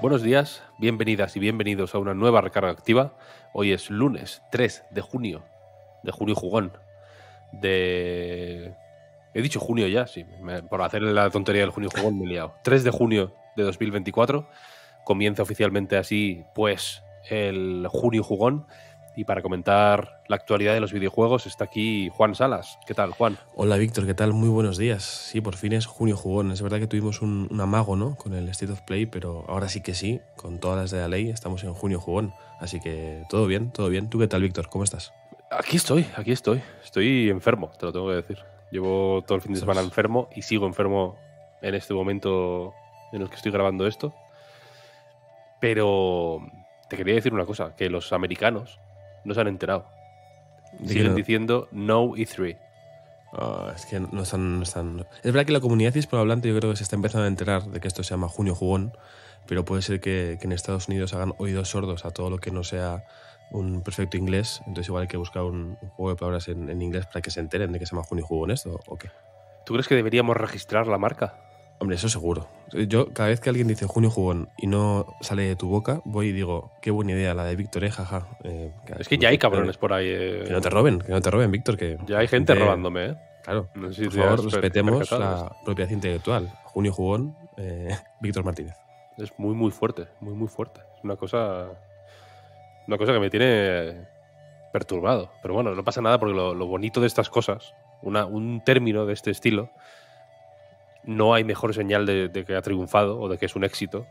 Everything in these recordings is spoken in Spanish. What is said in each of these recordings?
Buenos días, bienvenidas y bienvenidos a una nueva recarga activa. Hoy es lunes 3 de junio, de junio jugón, de... He dicho junio ya, sí, por hacer la tontería del junio jugón me he liado. 3 de junio de 2024 comienza oficialmente así, pues, el junio jugón. Y para comentar la actualidad de los videojuegos está aquí Juan Salas. ¿Qué tal, Juan? Hola, Víctor. ¿Qué tal? Muy buenos días. Sí, por fin es junio jugón. Es verdad que tuvimos un, amago, ¿no? Con el State of Play, pero ahora sí que sí, con todas las de la ley, estamos en junio jugón. Así que todo bien, todo bien. ¿Tú qué tal, Víctor? ¿Cómo estás? Aquí estoy, aquí estoy. Estoy enfermo, te lo tengo que decir. Llevo todo el fin de semana enfermo y sigo enfermo en este momento en el que estoy grabando esto. Pero te quería decir una cosa, que los americanos no se han enterado. Siguen diciendo no E3. Ah, es que no están, Es verdad que la comunidad hispanohablante yo creo que se está empezando a enterar de que esto se llama Junio Jugón, pero puede ser que, en Estados Unidos hagan oídos sordos a todo lo que no sea un perfecto inglés. Entonces igual hay que buscar un, juego de palabras en, en, inglés para que se enteren de que se llama Junio Jugón esto o qué. ¿Tú crees que deberíamos registrar la marca? Hombre, eso seguro. Yo, cada vez que alguien dice junio jugón y no sale de tu boca, voy y digo, qué buena idea la de Víctor, eh, jaja. Eh, es que, ya hay cabrones por ahí. Eh. Que no te roben, que no te roben, Víctor. Que ya hay gente robándome, ¿eh? Claro. por favor, respetemos la propiedad intelectual. Junio jugón, Víctor Martínez. Es muy, muy fuerte, muy, muy fuerte. Es una cosa. Una cosa que me tiene perturbado. Pero bueno, no pasa nada porque lo, bonito de estas cosas, un término de este estilo no hay mejor señal de, que ha triunfado o de que es un éxito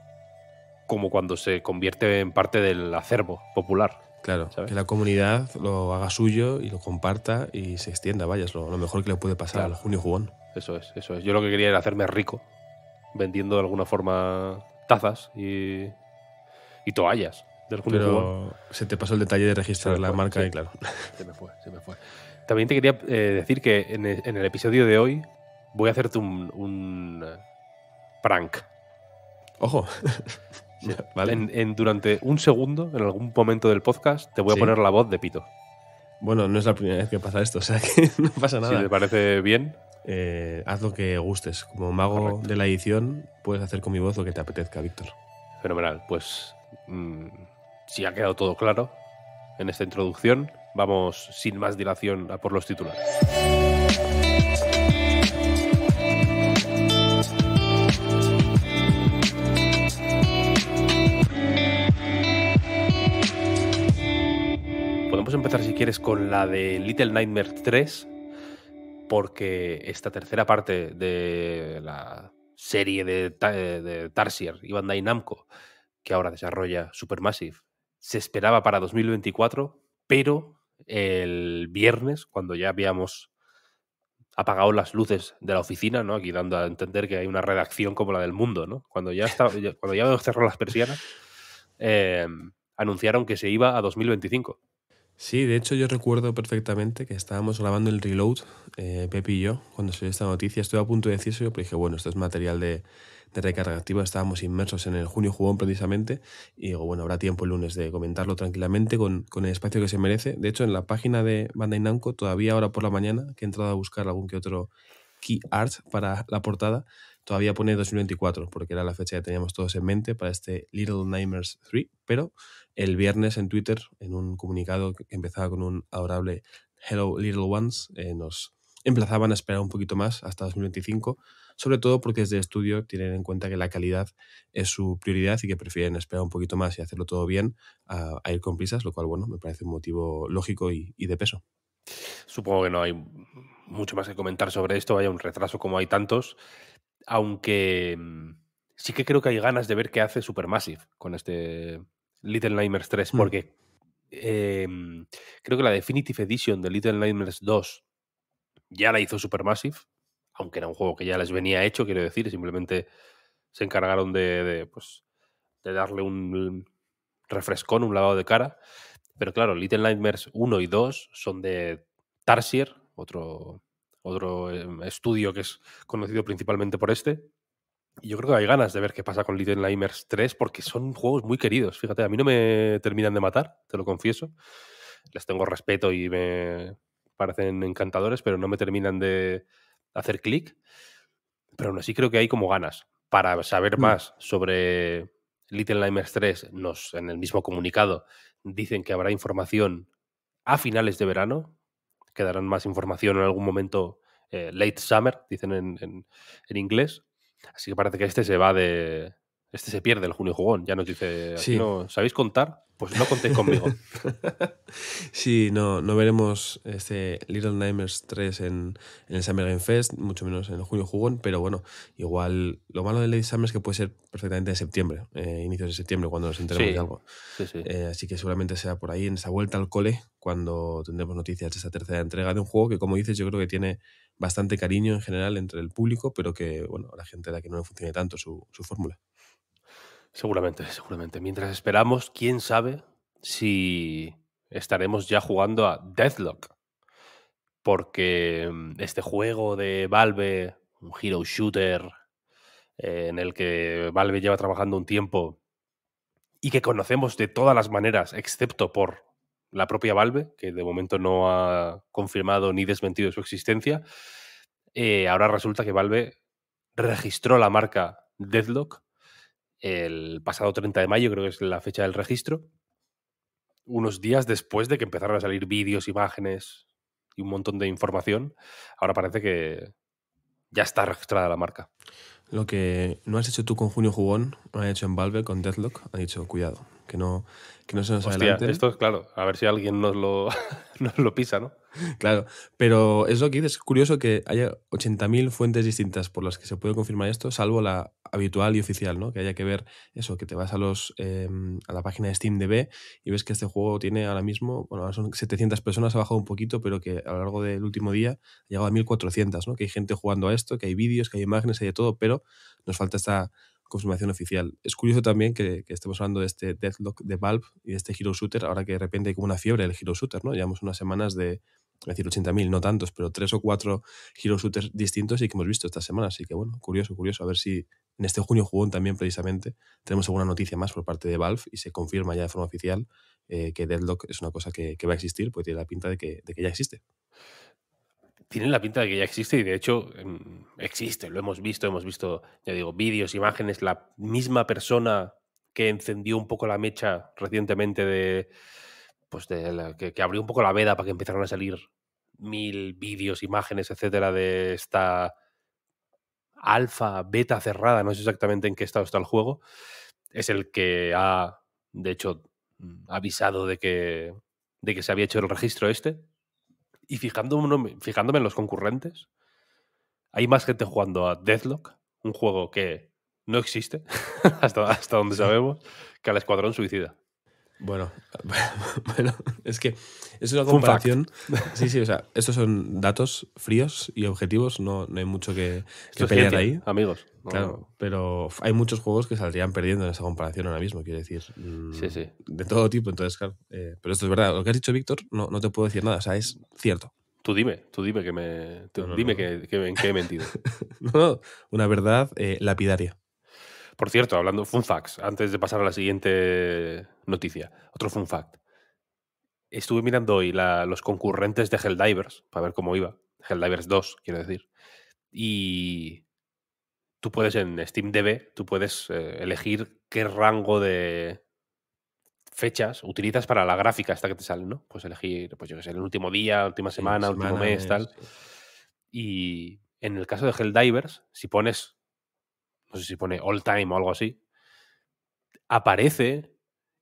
como cuando se convierte en parte del acervo popular. Claro, que la comunidad lo haga suyo y lo comparta y se extienda, vaya, es lo, mejor que le puede pasar al Junio Jugón. Eso es, eso es. Yo lo que quería era hacerme rico vendiendo de alguna forma tazas y, toallas del Junio Pero se te pasó el detalle de registrar la marca y claro. Se me fue, se me fue. También te quería eh, decir que en el episodio de hoy voy a hacerte un, un eh, prank. Ojo. Vale. En, durante un segundo, en algún momento del podcast, te voy a poner la voz de Pito. Bueno, no es la primera vez que pasa esto, o sea que no pasa nada. Si te parece bien. Eh, haz lo que gustes. Como mago de la edición, puedes hacer con mi voz lo que te apetezca, Víctor. Fenomenal. Pues mm, si ha quedado todo claro en esta introducción, vamos sin más dilación a por los titulares. empezar, si quieres, con la de Little Nightmare 3, porque esta tercera parte de la serie eh, de, Tarsier y Bandai Namco, que ahora desarrolla Supermassive, se esperaba para 2024, pero el viernes, cuando ya habíamos apagado las luces de la oficina, ¿no? Aquí dando a entender que hay una redacción como la del mundo, ¿no? Cuando ya estaba, cuando ya cerró las persianas, eh, anunciaron que se iba a 2025. Sí, de hecho yo recuerdo perfectamente que estábamos grabando el reload, eh, Pepi y yo, cuando salió esta noticia, estuve a punto de decir eso, pero dije, bueno, esto es material de, de recarga activa, estábamos inmersos en el junio jugón precisamente, y digo, bueno, habrá tiempo el lunes de comentarlo tranquilamente con, con el espacio que se merece. De hecho, en la página de Bandai Namco, todavía ahora por la mañana, que he entrado a buscar algún que otro key art para la portada, Todavía pone 2024, porque era la fecha que teníamos todos en mente para este Little Nightmares 3, pero el viernes en Twitter, en un comunicado que empezaba con un adorable Hello Little Ones, eh, nos emplazaban a esperar un poquito más hasta 2025, sobre todo porque desde el estudio tienen en cuenta que la calidad es su prioridad y que prefieren esperar un poquito más y hacerlo todo bien a, ir con prisas, lo cual, bueno, me parece un motivo lógico y, y de peso. Supongo que no hay mucho más que comentar sobre esto, vaya un retraso como hay tantos aunque mm, sí que creo que hay ganas de ver qué hace Supermassive con este Little Nightmares 3, hmm. porque em, creo que la Definitive Edition de Little Nightmares 2 ya la hizo Supermassive, aunque era un juego que ya les venía hecho, quiero decir, simplemente se encargaron de, pues, de darle un refrescón, un lavado de cara. Pero claro, Little Nightmares 1 y 2 son de Tarsier, otro otro eh, estudio que es conocido principalmente por este. Y yo creo que hay ganas de ver qué pasa con Little Nightmares 3 porque son juegos muy queridos. Fíjate, a mí no me terminan de matar, te lo confieso. Les tengo respeto y me parecen encantadores, pero no me terminan de hacer clic. Pero aún así creo que hay como ganas. Para saber mm. más sobre Little Nightmares 3, nos, en el mismo comunicado, dicen que habrá información a finales de verano, que darán más información en algún momento eh, late summer, dicen en, en, inglés. Así que parece que este se va de, este se pierde el Junio Jugón, ya nos dice. Sí. No, ¿Sabéis contar? Pues no contéis conmigo. sí, no, no veremos este Little Nightmares 3 en, el Summer Game Fest, mucho menos en el Junio Jugón, pero bueno, igual lo malo de Lady Summer es que puede ser perfectamente de septiembre, eh, inicios de septiembre, cuando nos enteremos de algo. Eh, así que seguramente sea por ahí, en esa vuelta al cole, cuando tendremos noticias de esa tercera entrega de un juego que, como dices, yo creo que tiene bastante cariño en general entre el público, pero que, bueno, la gente da la que no le funcione tanto su fórmula. Seguramente, seguramente. Mientras esperamos, quién sabe si estaremos ya jugando a deadlock Porque mm, este juego de Valve, un hero shooter, eh, en el que Valve lleva trabajando un tiempo y que conocemos de todas las maneras, excepto por la propia Valve, que de momento no ha confirmado ni desmentido su existencia, eh, ahora resulta que Valve registró la marca Deadlock el pasado 30 de mayo, creo que es la fecha del registro, unos días después de que empezaron a salir vídeos, imágenes y un montón de información, ahora parece que ya está registrada la marca. Lo que no has hecho tú con Junio Jugón, lo has hecho en Valve con Deadlock, ha dicho, cuidado, que no, no se nos Hostia, Esto es claro, a ver si alguien nos lo, lo pisa, ¿no? Claro, pero es lo que dices, es curioso que haya 80.000 fuentes distintas por las que se puede confirmar esto, salvo la habitual y oficial, ¿no? Que haya que ver eso, que te vas a, los, em, a la página de SteamDB y ves que este juego tiene ahora mismo, bueno, ahora son 700 personas, ha bajado un poquito, pero que a lo largo del último día ha llegado a 1.400, ¿no? Que hay gente jugando a esto, que hay vídeos, que hay imágenes, hay de todo, pero nos falta esta confirmación oficial. Es curioso también que, estemos hablando de este deadlock de Valve y de este Hero Shooter, ahora que de repente hay como una fiebre del Hero Shooter, ¿no? Llevamos unas semanas de, es decir, 80.000, no tantos, pero tres o cuatro Hero Shooters distintos y que hemos visto esta semana. Así que bueno, curioso, curioso, a ver si en este junio jugón también precisamente tenemos alguna noticia más por parte de Valve y se confirma ya de forma oficial eh, que Deadlock es una cosa que, va a existir, pues tiene la pinta de que, de que ya existe tienen la pinta de que ya existe y de hecho em, existe, lo hemos visto, hemos visto, ya digo, vídeos, imágenes, la misma persona que encendió un poco la mecha recientemente de, pues de que, que, abrió un poco la veda para que empezaran a salir mil vídeos, imágenes, etcétera, de esta alfa, beta cerrada, no sé exactamente en qué estado está el juego, es el que ha, de hecho, mm, avisado de que, de que se había hecho el registro este, y fijándome, fijándome en los concurrentes, hay más gente jugando a Deathlock, un juego que no existe, hasta, hasta donde sabemos, que al Escuadrón Suicida. Bueno, bueno, es que es una comparación. Sí, sí, o sea, estos son datos fríos y objetivos, no, no hay mucho que, que pelear ahí. Amigos. claro, pero hay muchos juegos que saldrían perdiendo en esa comparación ahora mismo, quiero decir. Mm, sí, sí. De todo tipo, entonces, claro. Eh, pero esto es verdad, lo que has dicho, Víctor, no, no te puedo decir nada, o sea, es cierto. Tú dime, tú dime que me. dime Que, en qué he mentido. no, una verdad eh, lapidaria. Por cierto, hablando fun facts, antes de pasar a la siguiente noticia, otro fun fact. Estuve mirando hoy los concurrentes de Helldivers para ver cómo iba. Helldivers 2, quiero decir. Y tú puedes en SteamDB, tú puedes eh, elegir qué rango de fechas utilizas para la gráfica esta que te sale, ¿no? Pues elegir, pues yo qué sé, el último día, última semana, último mes, tal. Y en el caso de Helldivers, si pones no sé si pone all time o algo así, aparece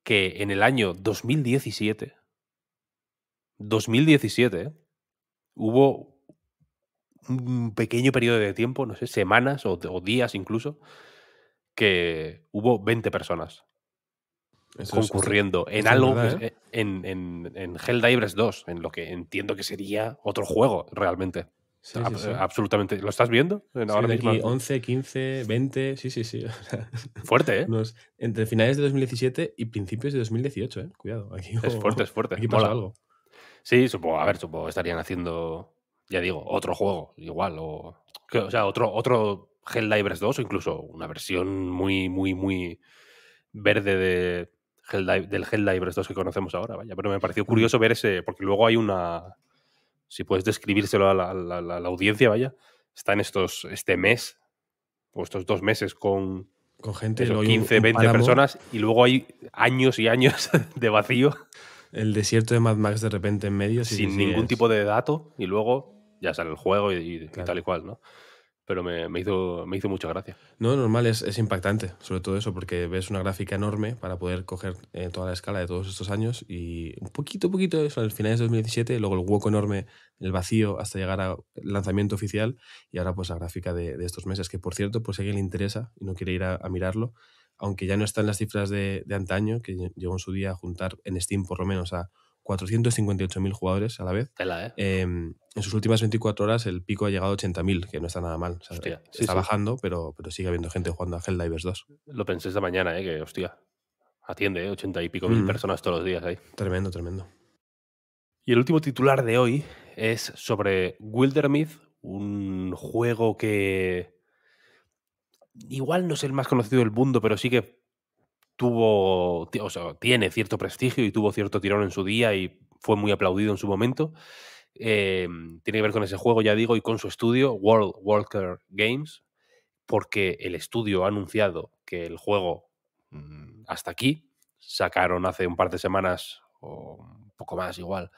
que en el año 2017, 2017, ¿eh? hubo un pequeño periodo de tiempo, no sé, semanas o, días incluso, que hubo 20 personas concurriendo en algo, ¿eh? en, en, en Helldivers 2, en lo que entiendo que sería otro juego realmente. Ah, pues, absolutamente. ¿Lo estás viendo? Ahora mismo. 11, 15, 20, sí, sí, sí. fuerte, ¿eh? entre finales de 2017 y principios de 2018, ¿eh? Cuidado. es fuerte, es fuerte. Aquí pasa algo. Sí, supongo, a ver, supongo estarían haciendo, ya digo, otro juego, igual, o, o sea, otro, otro Helldivers 2 o incluso una versión muy, muy, muy verde de Hell del Helldivers 2 que conocemos ahora, vaya. Pero me pareció curioso ver ese, porque luego hay una, si puedes describírselo a la, audiencia, vaya, está en estos, este mes, o estos dos meses con, gente, 15, 20 personas, y luego hay años y años de vacío. El desierto de Mad Max de repente en medio. sin ningún tipo de dato, y luego ya sale el juego y tal y cual, ¿no? pero me, hizo, me hizo mucha gracia. No, normal, es, impactante, sobre todo eso, porque ves una gráfica enorme para poder coger eh, toda la escala de todos estos años y un poquito, poquito eso, al final de 2017, luego el hueco enorme, el vacío hasta llegar al lanzamiento oficial y ahora pues la gráfica de, estos meses, que por cierto, pues si a alguien le interesa y no quiere ir a, mirarlo, aunque ya no están las cifras de, de antaño, que llegó en su día a juntar en Steam por lo menos a 458.000 jugadores a la vez. ¿eh? Em, en sus últimas 24 horas el pico ha llegado a 80.000, que no está nada mal. está bajando, Pero, pero sigue habiendo gente jugando a Helldivers 2. Lo pensé esta mañana, ¿eh? que hostia, atiende, 80 ¿eh? y pico mil mm. personas todos los días ahí. Tremendo, tremendo. Y el último titular de hoy es sobre Wildermyth, un juego que igual no es el más conocido del mundo, pero sí que tuvo, tiene cierto prestigio y tuvo cierto tirón en su día y fue muy aplaudido en su momento. Em, tiene que ver con ese juego, ya digo, y con su estudio, World Walker Games, porque el estudio ha anunciado que el juego mm, hasta aquí, sacaron hace un par de semanas, o un poco más igual,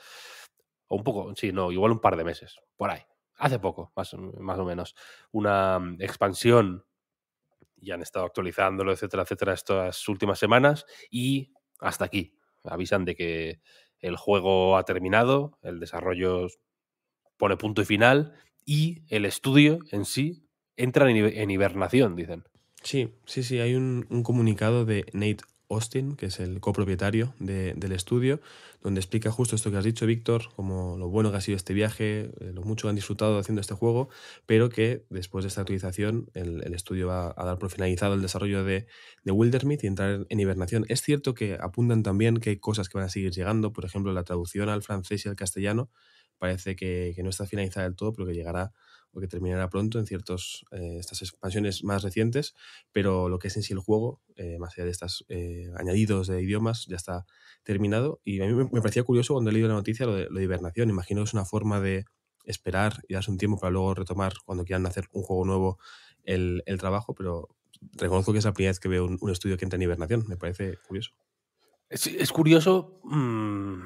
o un poco, sí, no, igual un par de meses, por ahí, hace poco, más, más o menos, una mm, expansión y han estado actualizándolo, etcétera, etcétera, estas últimas semanas. Y hasta aquí. Avisan de que el juego ha terminado, el desarrollo pone punto y final y el estudio en sí entra en hibernación, dicen. Sí, sí, sí, hay un, un comunicado de Nate Austin, que es el copropietario del estudio, donde explica justo esto que has dicho, Víctor, como lo bueno que ha sido este viaje, eh, lo mucho que han disfrutado haciendo este juego, pero que después de esta actualización el, estudio va a dar por finalizado el desarrollo de, de Wildermith y entrar en hibernación. Es cierto que apuntan también que hay cosas que van a seguir llegando, por ejemplo, la traducción al francés y al castellano parece que, que no está finalizada del todo, pero que llegará porque que terminará pronto en ciertas eh, estas expansiones más recientes, pero lo que es en sí el juego, eh, más allá de estos eh, añadidos de idiomas, ya está terminado. Y a mí me, parecía curioso cuando he leído la noticia lo de, la hibernación. Imagino que es una forma de esperar y darse un tiempo para luego retomar cuando quieran hacer un juego nuevo el, trabajo, pero reconozco que es la primera vez que veo un, estudio que entra en hibernación. Me parece curioso. Es, curioso. Mm,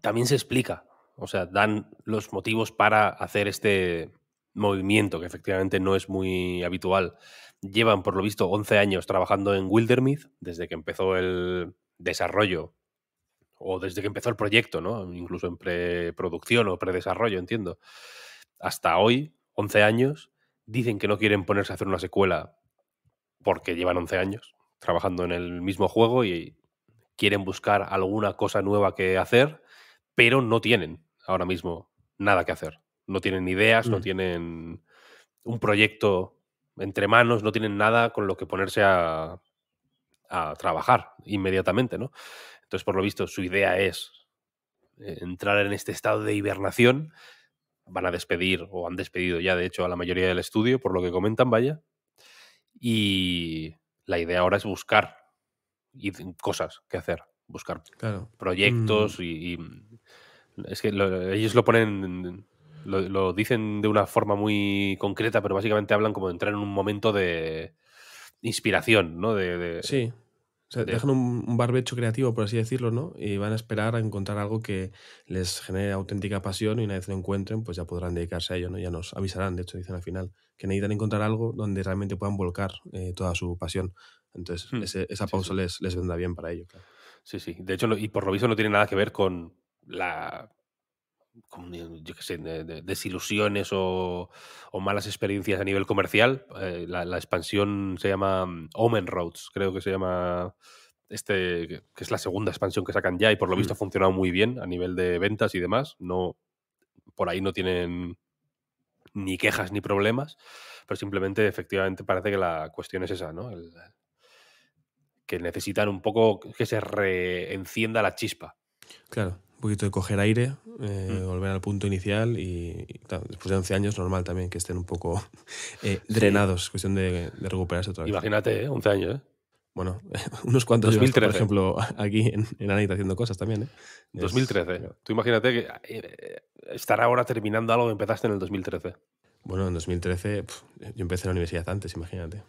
también se explica. O sea, dan los motivos para hacer este, movimiento que efectivamente no es muy habitual. Llevan, por lo visto, 11 años trabajando en Wildermith, desde que empezó el desarrollo o desde que empezó el proyecto, ¿no? Incluso en preproducción o predesarrollo, entiendo. Hasta hoy, 11 años, dicen que no quieren ponerse a hacer una secuela porque llevan 11 años trabajando en el mismo juego y quieren buscar alguna cosa nueva que hacer, pero no tienen ahora mismo nada que hacer no tienen ideas, no mm. tienen un proyecto entre manos, no tienen nada con lo que ponerse a, trabajar inmediatamente, ¿no? Entonces, por lo visto, su idea es eh, entrar en este estado de hibernación. Van a despedir, o han despedido ya, de hecho, a la mayoría del estudio, por lo que comentan, vaya. Y la idea ahora es buscar cosas que hacer, buscar proyectos mm. y, mm, Es que ellos lo ponen lo, dicen de una forma muy concreta, pero básicamente hablan como de entrar en un momento de inspiración, ¿no? De, sí. O sea, dejan un, barbecho creativo, por así decirlo, ¿no? Y van a esperar a encontrar algo que les genere auténtica pasión y una vez lo encuentren, pues ya podrán dedicarse a ello, ¿no? Ya nos avisarán, de hecho, dicen al final, que necesitan encontrar algo donde realmente puedan volcar eh, toda su pasión. Entonces, hmm. esa pausa Les, les vendrá bien para ello, claro. Sí, sí. De hecho, y por lo visto no tiene nada que ver con la eh, desilusiones o, malas experiencias a nivel comercial. Eh, la, expansión se llama mm, Omen Roads, creo que se llama este, que es la segunda expansión que sacan ya y por lo visto mm. ha funcionado muy bien a nivel de ventas y demás. No, por ahí no tienen ni quejas ni problemas, pero simplemente efectivamente parece que la cuestión es esa, ¿no? que necesitan un poco que se reencienda la chispa. Claro, un poquito de coger aire, eh, mm. volver al punto inicial y, después de 11 años normal también que estén un poco eh, drenados, cuestión de, recuperarse otra vez. Imagínate, 11 ¿eh? años, Bueno, unos cuantos por ejemplo, aquí en, Anita haciendo cosas también. 2013. Tú imagínate que estar ahora terminando algo que empezaste en el 2013. Bueno, en 2013 yo empecé en la universidad antes, imagínate.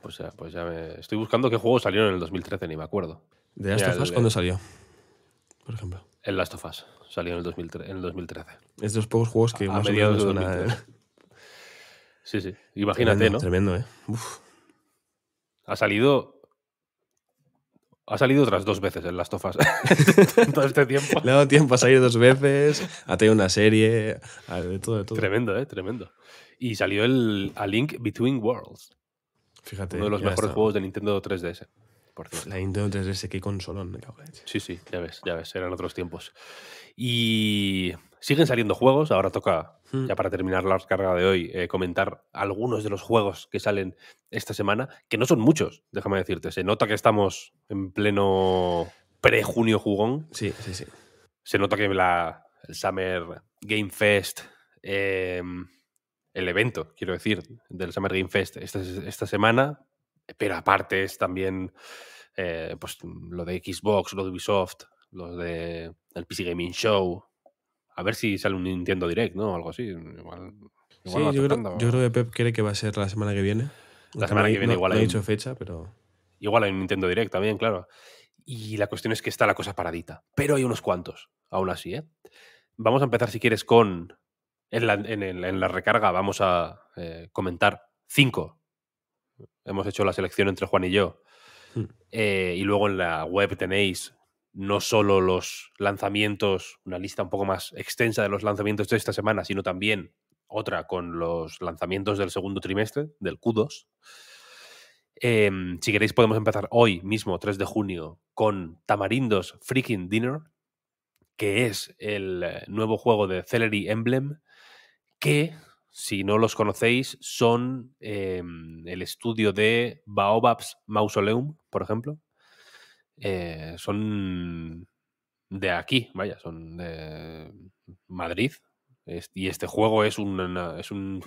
Pues ya, pues ya me... Estoy buscando qué juego salió en el 2013, ni me acuerdo. ¿De Last cuándo salió? Por ejemplo. El Last of Us salió en el, 2013. Es de los pocos juegos que más ¿eh? Sí, sí. Imagínate, ¿no? Tremendo, ¿eh? Ha salido. Ha salido otras dos veces el en of Us. todo este tiempo. Le ha dado tiempo a salir dos veces, ha tenido una serie, de todo, de todo. Tremendo, ¿eh? Tremendo. Y salió el A Link Between Worlds. Fíjate. Uno de los mejores juegos de Nintendo 3DS. La Nintendo 3DS, qué consolón, Sí, sí, ya ves, ya ves, eran otros tiempos. Y siguen saliendo juegos, ahora toca, hmm. ya para terminar la carga de hoy, eh, comentar algunos de los juegos que salen esta semana, que no son muchos, déjame decirte. Se nota que estamos en pleno pre-junio jugón. Sí, sí, sí. Se nota que la, el Summer Game Fest... Eh, el evento, quiero decir, del Summer Game Fest esta, esta, semana, pero aparte es también eh, pues, lo de Xbox, lo de Ubisoft, lo de el PC Gaming Show. A ver si sale un Nintendo Direct, ¿no? algo así. Igual, sí, yo, creo, que Pep cree que va a ser la semana que viene. La semana que viene igual no hay. dicho fecha, pero. Igual hay un Nintendo Direct también, claro. Y la cuestión es que está la cosa paradita. Pero hay unos cuantos, aún así, ¿eh? Vamos a empezar, si quieres, con. En la, recarga vamos a eh, comentar cinco Hemos hecho la selección entre Juan y yo. Hmm. Eh, y luego en la web tenéis no solo los lanzamientos, una lista un poco más extensa de los lanzamientos de esta semana, sino también otra con los lanzamientos del segundo trimestre, del Q2. Em, si queréis podemos empezar hoy mismo, 3 de junio, con Tamarindos Freaking Dinner, que es el eh, nuevo juego de Celery Emblem, que si no los conocéis, son em, el estudio de Baobab's Mausoleum, por ejemplo. Eh, son de aquí, vaya, son de Madrid. Y este juego es, es un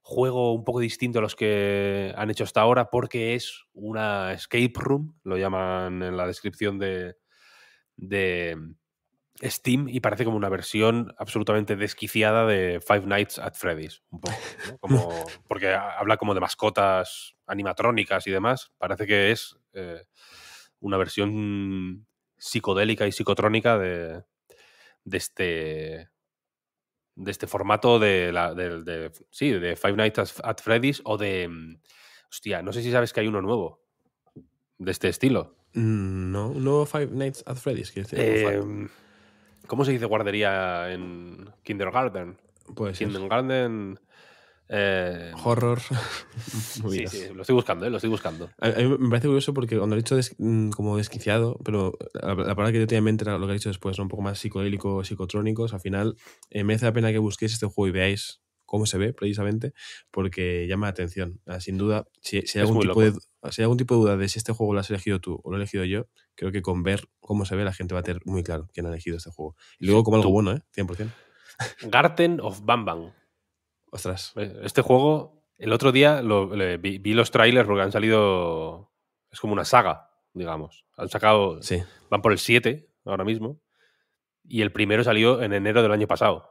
juego un poco distinto a los que han hecho hasta ahora porque es una escape room, lo llaman en la descripción de, Steam y parece como una versión absolutamente desquiciada de Five Nights at Freddy's, como, porque habla como de mascotas animatrónicas y demás. Parece que es eh, una versión psicodélica y psicotrónica de, este de este formato de, la, sí, de Five Nights at Freddy's o de hostia, no sé si sabes que hay uno nuevo de este estilo. Mm, no, un nuevo Five Nights at Freddy's, ¿Cómo se dice guardería en kindergarten? Pues kindergarten. Eh... Horror. sí, sí, lo estoy buscando, eh, lo estoy buscando. A, mí me parece curioso porque cuando lo he dicho mm, como desquiciado, pero la, palabra que yo tenía en mente era lo que he dicho después, un poco más psicodélico, psicotrónicos, al final eh, merece la pena que busquéis este juego y veáis cómo se ve precisamente, porque llama la atención. sin duda, si, algún tipo de, si, hay algún tipo de, duda de si este juego lo has elegido tú o lo he elegido yo, creo que con ver cómo se ve, la gente va a tener muy claro quién ha elegido este juego. Y luego como algo bueno, ¿eh? 100%. Garten of Bam. Ostras. Eh, este juego, el otro día vi, los trailers porque han salido. Es como una saga, digamos. Han sacado. Sí. Van por el 7 ahora mismo. Y el primero salió en enero del año pasado.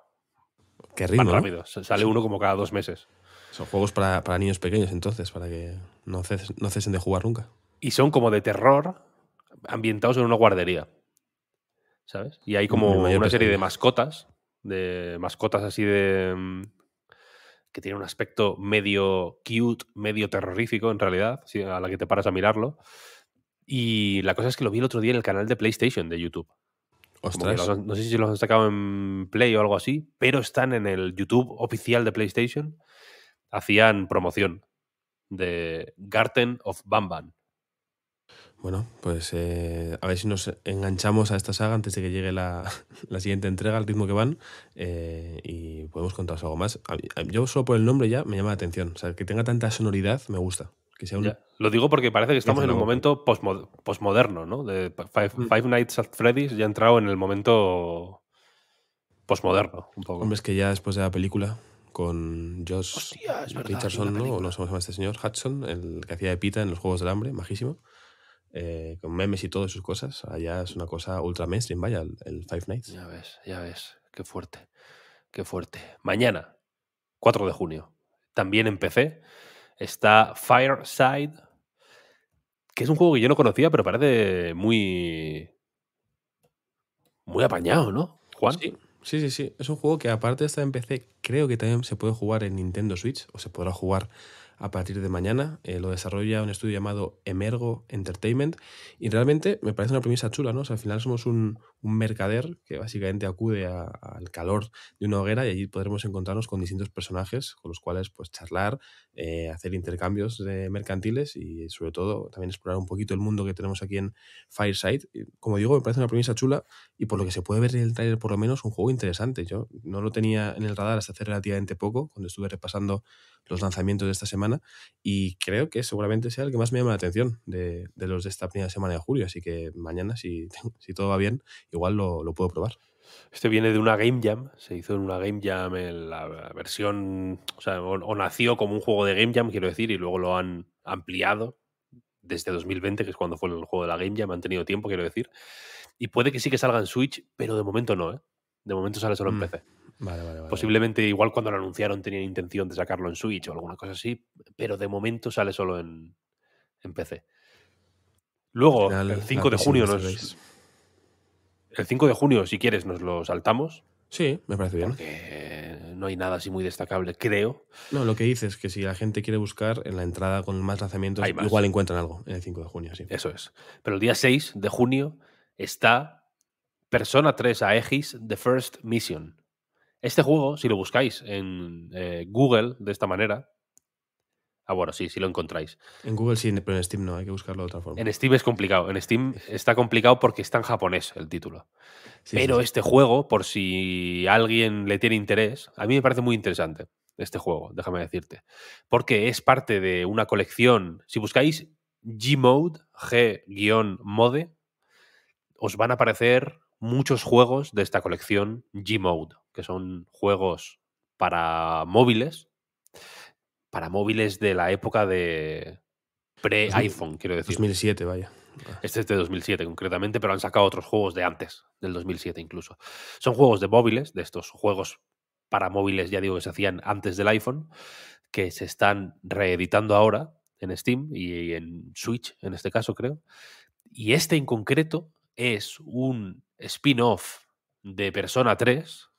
Qué ritmo. Sale uno como cada dos meses. Son juegos para, niños pequeños entonces, para que no, no cesen de jugar nunca. Y son como de terror, ambientados en una guardería. ¿Sabes? Y hay como una serie de mascotas, de mascotas así de mm, que tienen un aspecto medio cute, medio terrorífico en realidad, a la que te paras a mirarlo. Y la cosa es que lo vi el otro día en el canal de PlayStation de YouTube. Ostras. no sé si los han sacado en Play o algo así, pero están en el YouTube oficial de PlayStation. Hacían promoción de Garden of Bamban. Bueno, pues eh, a ver si nos enganchamos a esta saga antes de que llegue la, siguiente entrega, al ritmo que van, eh, y podemos contaros algo más. yo solo por el nombre ya me llama la atención. O sea, que tenga tanta sonoridad me gusta. Que sea lo digo porque parece que estamos en un momento posmoderno ¿no? De mm. Five, Nights at Freddy's ya ha entrado en el momento posmoderno un poco. Hombre, es que ya después de la película con Josh Richardson, ¿no? ¿O no se llama este señor? Hudson, el que hacía de Pita en los Juegos del Hambre, majísimo. Eh, con memes y todas sus cosas. Allá es una cosa ultra mainstream, vaya, el, Five Nights. Ya ves, ya ves, qué fuerte, qué fuerte. Mañana, 4 de junio, también en PC, está Fireside, que es un juego que yo no conocía, pero parece muy... Muy apañado, ¿no, Juan? Sí, sí, sí. sí. Es un juego que aparte está en PC Creo que también se puede jugar en Nintendo Switch o se podrá jugar a partir de mañana. Eh, lo desarrolla un estudio llamado Emergo Entertainment y realmente me parece una premisa chula, ¿no? al final somos un, mercader que básicamente acude al calor de una hoguera y allí podremos encontrarnos con distintos personajes con los cuales pues charlar, eh, hacer intercambios de mercantiles y sobre todo también explorar un poquito el mundo que tenemos aquí en Fireside. Como digo, me parece una premisa chula y por lo que se puede ver en el trailer por lo menos un juego interesante. Yo no lo tenía en el radar hasta hace relativamente poco, cuando estuve repasando los lanzamientos de esta semana, y creo que seguramente sea el que más me llama la atención de, los de esta primera semana de julio, así que mañana, si, todo va bien, igual lo, puedo probar. Este viene de una Game Jam, se hizo en una Game Jam en la versión, o nació como un juego de Game Jam, quiero decir, y luego lo han ampliado desde 2020, que es cuando fue el juego de la Game Jam, han tenido tiempo, quiero decir. Y puede que sí que salga en Switch, pero de momento no, ¿eh? De momento sale solo en mm. PC. Posiblemente, igual cuando lo anunciaron, tenían intención de sacarlo en Switch o alguna cosa así, pero de momento sale solo en, en PC. Luego, el 5 de junio nos. El 5 de junio, si quieres, nos lo saltamos. Sí, me parece bien. Porque no hay nada así muy destacable, creo. No, lo que dices es que si la gente quiere buscar en la entrada con más lanzamientos, igual encuentran algo en el 5 de junio, Eso es. Pero el día 6 de junio está Persona 3 a Aegis The First Mission. Este juego, si lo buscáis en eh, Google de esta manera. Ah, bueno, sí, sí lo encontráis. En Google sí, pero en Steam no, hay que buscarlo de otra forma. En Steam es complicado. En Steam está complicado porque está en japonés el título. pero este juego, por si alguien le tiene interés, a mí me parece muy interesante este juego, déjame decirte. Porque es parte de una colección. Si buscáis Mode G-mode, os van a aparecer muchos juegos de esta colección G-Mode, que son juegos para móviles, para móviles de la época de pre-iPhone, quiero decir. 2007, vaya. Ah. Este es de 2007 concretamente, pero han sacado otros juegos de antes, del 2007 incluso. Son juegos de móviles, de estos juegos para móviles, ya digo, que se hacían antes del iPhone, que se están reeditando ahora en Steam y en Switch, en este caso creo. Y este en concreto es un spin-off de Persona 3,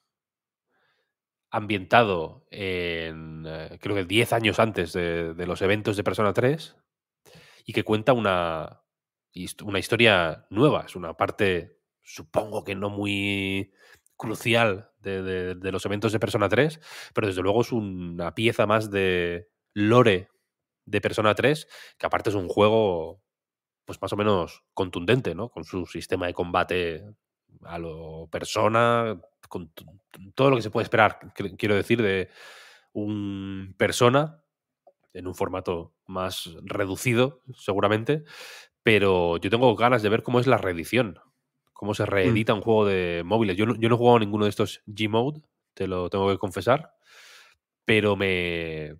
ambientado en, eh, creo que 10 años antes de, los eventos de Persona 3, y que cuenta una, una historia nueva, es una parte, supongo que no muy crucial de, de los eventos de Persona 3, pero desde luego es una pieza más de lore de Persona 3, que aparte es un juego pues más o menos contundente, ¿no? Con su sistema de combate a lo persona, con todo lo que se puede esperar, quiero decir, de un persona en un formato más reducido, seguramente, pero yo tengo ganas de ver cómo es la reedición, cómo se mm. reedita un juego de móviles. Yo no, he jugado ninguno de estos G-Mode, te lo tengo que confesar, pero me,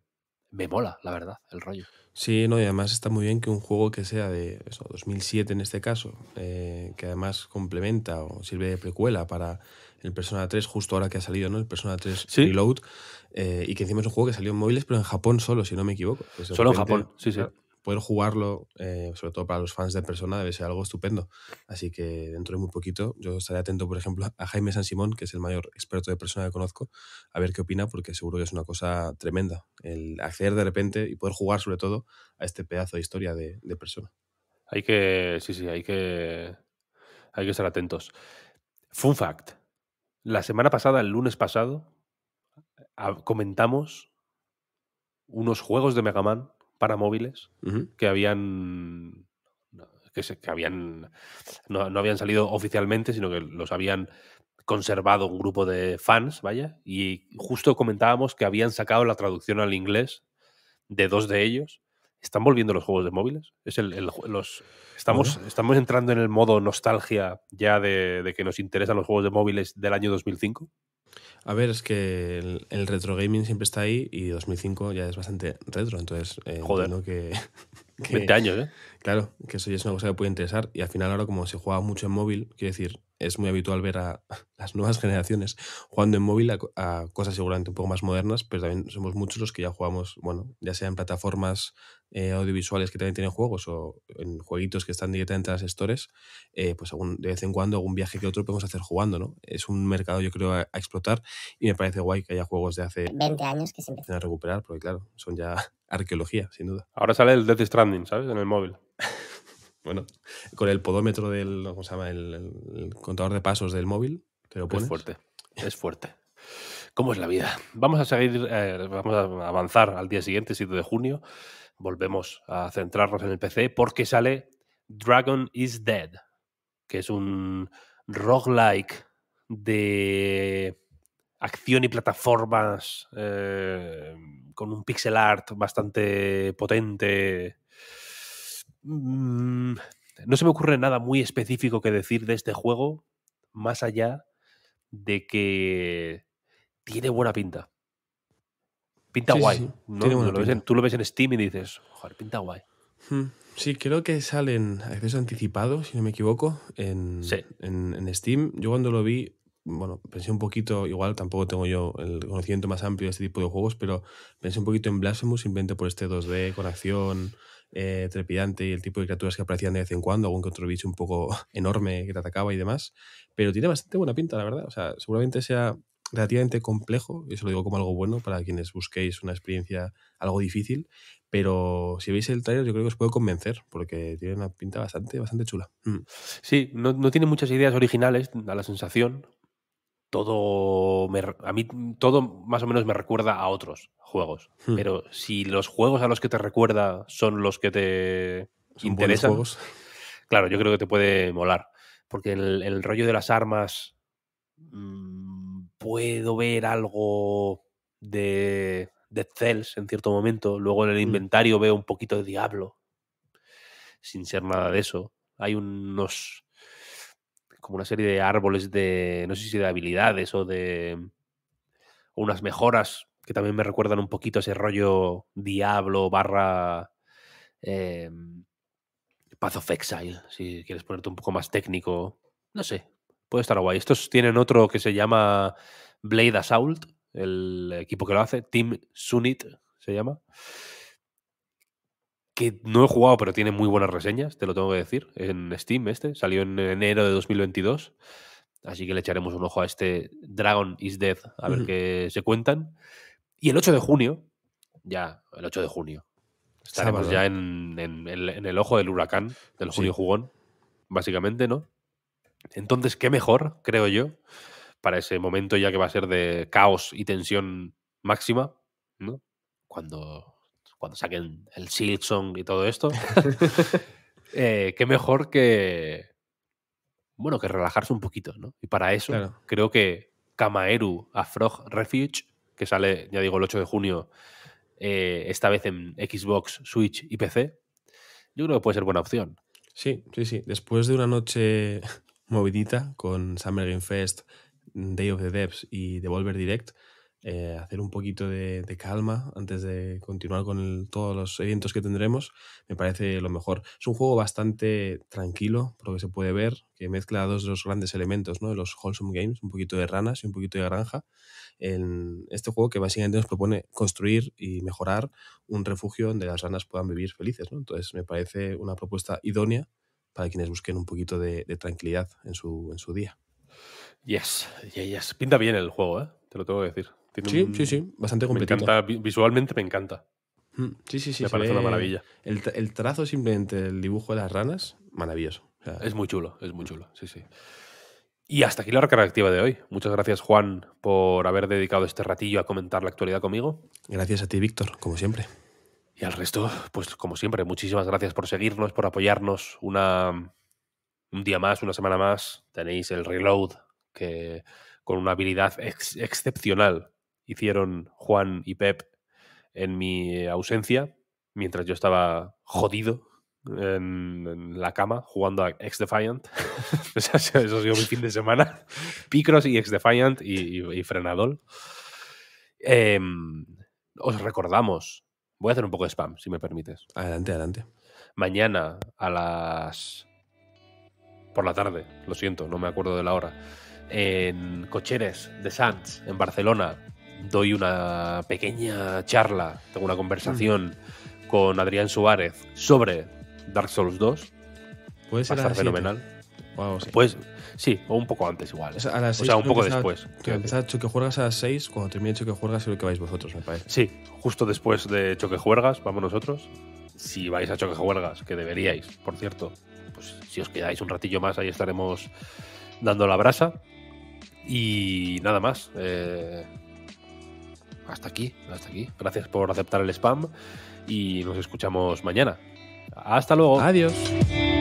me mola, la verdad, el rollo. Sí, no, y además está muy bien que un juego que sea de eso, 2007 en este caso, eh, que además complementa o sirve de precuela para el Persona 3, justo ahora que ha salido, ¿no? El Persona 3 Reload, eh, y que encima es un juego que salió en móviles, pero en Japón solo, si no me equivoco. Solo en Japón, sí, sí poder jugarlo, eh, sobre todo para los fans de persona, debe ser algo estupendo. Así que dentro de muy poquito yo estaré atento, por ejemplo, a Jaime San Simón, que es el mayor experto de persona que conozco, a ver qué opina, porque seguro que es una cosa tremenda el acceder de repente y poder jugar sobre todo a este pedazo de historia de, de persona. Hay que, sí, sí, hay que, hay que estar atentos. Fun fact, la semana pasada, el lunes pasado, comentamos unos juegos de Mega Man para móviles que habían que, que habían no, habían salido oficialmente, sino que los habían conservado un grupo de fans, vaya, y justo comentábamos que habían sacado la traducción al inglés de dos de ellos. ¿Están volviendo los juegos de móviles? Es el, los, estamos, estamos entrando en el modo nostalgia ya de, de que nos interesan los juegos de móviles del año 2005. A ver, es que el, retro gaming siempre está ahí y 2005 ya es bastante retro, entonces eh, Joder. 20 años, ¿eh? Claro, que eso ya es una cosa que puede interesar y al final ahora como se juega mucho en móvil, quiero decir, es muy habitual ver a las nuevas generaciones jugando en móvil a, cosas seguramente un poco más modernas, pero también somos muchos los que ya jugamos, bueno, ya sea en plataformas eh, audiovisuales que también tienen juegos o en jueguitos que están directamente en las stores, eh, pues algún, de vez en cuando algún viaje que otro podemos hacer jugando, ¿no? Es un mercado yo creo a, explotar y me parece guay que haya juegos de hace 20 años que se empiezan a recuperar, porque claro, son ya arqueología, sin duda. Ahora sale el Death Stranding, ¿sabes? En el móvil. Bueno, con el podómetro del, ¿cómo se llama? El, contador de pasos del móvil, Es fuerte, es fuerte. ¿Cómo es la vida? Vamos a seguir, eh, vamos a avanzar al día siguiente, 7 de junio. Volvemos a centrarnos en el PC porque sale Dragon is Dead, que es un roguelike de acción y plataformas eh, con un pixel art bastante potente Mm, no se me ocurre nada muy específico que decir de este juego, más allá de que tiene buena pinta. Pinta guay. tú lo ves en Steam y dices, joder, pinta guay. Hmm, sí, creo que salen acceso anticipado, si no me equivoco, en, en, en Steam. Yo cuando lo vi, bueno, pensé un poquito, igual tampoco tengo yo el conocimiento más amplio de este tipo de juegos, pero pensé un poquito en Blasphemous invento por este 2D con acción eh, trepidante y el tipo de criaturas que aparecían de vez en cuando, algún otro bicho un poco enorme que te atacaba y demás. Pero tiene bastante buena pinta, la verdad. O sea, seguramente sea relativamente complejo, y eso lo digo como algo bueno para quienes busquéis una experiencia algo difícil, pero si veis el trailer yo creo que os puedo convencer, porque tiene una pinta bastante, bastante chula. Mm. Sí, no, no, tiene muchas ideas originales, da la sensación, todo a mí todo más o menos me recuerda a otros juegos. Hmm. Pero si los juegos a los que te recuerda son los que te interesan, claro, yo creo que te puede molar. Porque el, rollo de las armas mm, puedo ver algo de de Cells en cierto momento. Luego en el hmm. inventario veo un poquito de Diablo. Sin ser nada de eso. Hay unos como una serie de árboles de, no sé si de habilidades o de o unas mejoras que también me recuerdan un poquito ese rollo Diablo barra em, Path of Exile, si quieres ponerte un poco más técnico, no sé, puede estar guay. Estos tienen otro que se llama Blade Assault, el equipo que lo hace, Team Sunit se llama que no he jugado, pero tiene muy buenas reseñas, te lo tengo que decir, en Steam este, salió en enero de 2022, así que le echaremos un ojo a este Dragon is Dead, a ver qué se cuentan. Y el 8 de junio, ya, el 8 de junio, estaremos ya en, el ojo del huracán, del junio jugón, básicamente, ¿no? Entonces, qué mejor, creo yo, para ese momento ya que va a ser de caos y tensión máxima, ¿no? Cuando cuando saquen el Silksong y todo esto, eh, qué mejor que, bueno, que relajarse un poquito, ¿no? Y para eso creo que Kamaeru a Frog Refuge, que sale, ya digo, el 8 de junio, eh, esta vez en Xbox, Switch y PC, yo creo que puede ser buena opción. Sí, sí, sí. Después de una noche movidita con Summer Game Fest, Day of the Devs y Devolver Direct, eh, hacer un poquito de, calma antes de continuar con todos los eventos que tendremos, me parece lo mejor. Es un juego bastante tranquilo, por lo que se puede ver, que mezcla dos de los grandes elementos, ¿no? De los Wholesome Games, un poquito de ranas y un poquito de granja, en este juego que básicamente nos propone construir y mejorar un refugio donde las ranas puedan vivir felices, ¿no? Entonces me parece una propuesta idónea para quienes busquen un poquito de, tranquilidad en su, en su día. Yes, yes, Pinta bien el juego, ¿eh? te lo tengo que decir sí, sí, sí, bastante complicado. visualmente me encanta. Mm, sí, sí, sí. Me parece una maravilla. El, el, trazo simplemente, el dibujo de las ranas, maravilloso. es muy chulo, es muy chulo, sí, sí. Y hasta aquí la recarga activa de hoy. Muchas gracias, Juan, por haber dedicado este ratillo a comentar la actualidad conmigo. Gracias a ti, Víctor, como siempre. Y al resto, pues como siempre, muchísimas gracias por seguirnos, por apoyarnos. Una, un día más, una semana más. Tenéis el reload que con una habilidad excepcional hicieron Juan y Pep en mi ausencia, mientras yo estaba jodido en, la cama jugando a Ex Defiant. Eso ha sido mi fin de semana. Picross y Ex Defiant y, Frenadol. Em, os recordamos, voy a hacer un poco de spam, si me permites. Adelante, adelante. Mañana a las... por la tarde, lo siento, no me acuerdo de la hora, en Cocheres de Sants, en Barcelona, doy una pequeña charla, tengo una conversación mm. con Adrián Suárez sobre Dark Souls 2. Puede ser estar fenomenal. Vamos. sí. Pues sí, o un poco antes igual. O sea, a las o sea un poco después. Que empezar Choque a las 6, cuando termine Choque juegas es lo que vais vosotros, me parece. Sí, justo después de Choque Juergas vamos nosotros. Si vais a Choque que deberíais, por cierto, pues si os quedáis un ratillo más, ahí estaremos dando la brasa. Y nada más. Eh, hasta aquí, hasta aquí. Gracias por aceptar el spam y nos escuchamos mañana. Hasta luego. Adiós.